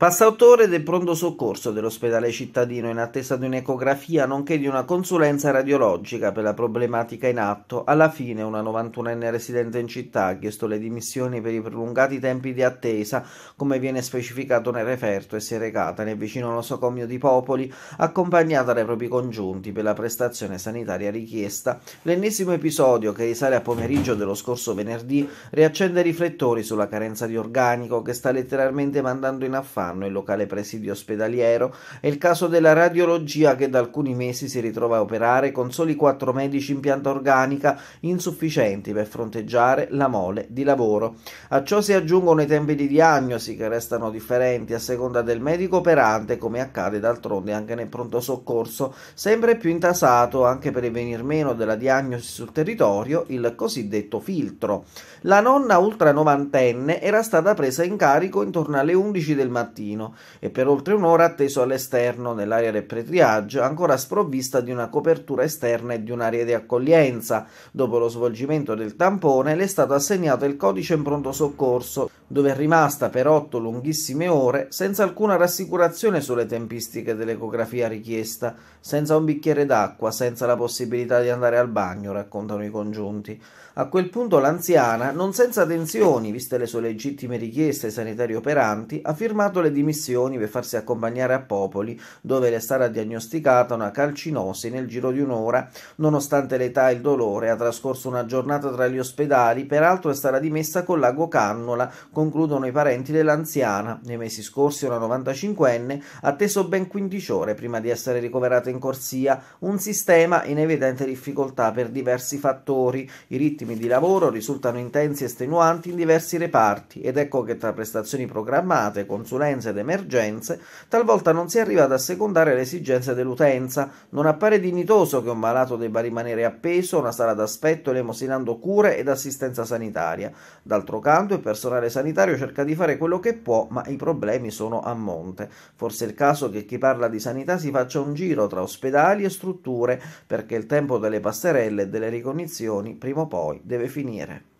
Passautore del pronto soccorso dell'ospedale cittadino in attesa di un'ecografia nonché di una consulenza radiologica per la problematica in atto, alla fine una 91enne residente in città ha chiesto le dimissioni per i prolungati tempi di attesa, come viene specificato nel referto, e si è recata nel vicino nosocomio di Popoli, accompagnata dai propri congiunti per la prestazione sanitaria richiesta. L'ennesimo episodio che risale a pomeriggio dello scorso venerdì riaccende i riflettori sulla carenza di organico che sta letteralmente mandando in affanno anno in locale presidio ospedaliero è il caso della radiologia che da alcuni mesi si ritrova a operare con soli quattro medici in pianta organica insufficienti per fronteggiare la mole di lavoro. A ciò si aggiungono i tempi di diagnosi che restano differenti a seconda del medico operante, come accade d'altronde anche nel pronto soccorso, sempre più intasato anche per il venir meno della diagnosi sul territorio, il cosiddetto filtro. La nonna ultra novantenne era stata presa in carico intorno alle 11 del mattino mattino e per oltre un'ora atteso all'esterno nell'area del pretriage, ancora sprovvista di una copertura esterna e di un'area di accoglienza. Dopo lo svolgimento del tampone le è stato assegnato il codice in pronto soccorso, dove è rimasta per otto lunghissime ore senza alcuna rassicurazione sulle tempistiche dell'ecografia richiesta, senza un bicchiere d'acqua, senza la possibilità di andare al bagno, raccontano i congiunti. A quel punto l'anziana, non senza tensioni, viste le sue legittime richieste ai sanitari operanti, ha firmato le direttore di per farsi accompagnare a Popoli, dove le sarà diagnosticata una calcinosi nel giro di un'ora. Nonostante l'età e il dolore, ha trascorso una giornata tra gli ospedali, peraltro è stata dimessa con l'ago cannola, concludono i parenti dell'anziana. Nei mesi scorsi una 95enne ha atteso ben 15 ore prima di essere ricoverata in corsia, un sistema in evidente difficoltà per diversi fattori. I ritmi di lavoro risultano intensi e estenuanti in diversi reparti ed ecco che tra prestazioni programmate, consulenze ed emergenze, talvolta non si arriva ad assecondare le esigenze dell'utenza. Non appare dignitoso che un malato debba rimanere appeso a una sala d'aspetto elemosinando cure ed assistenza sanitaria. D'altro canto, il personale sanitario cerca di fare quello che può, ma i problemi sono a monte. Forse è il caso che chi parla di sanità si faccia un giro tra ospedali e strutture, perché il tempo delle passerelle e delle ricognizioni prima o poi deve finire.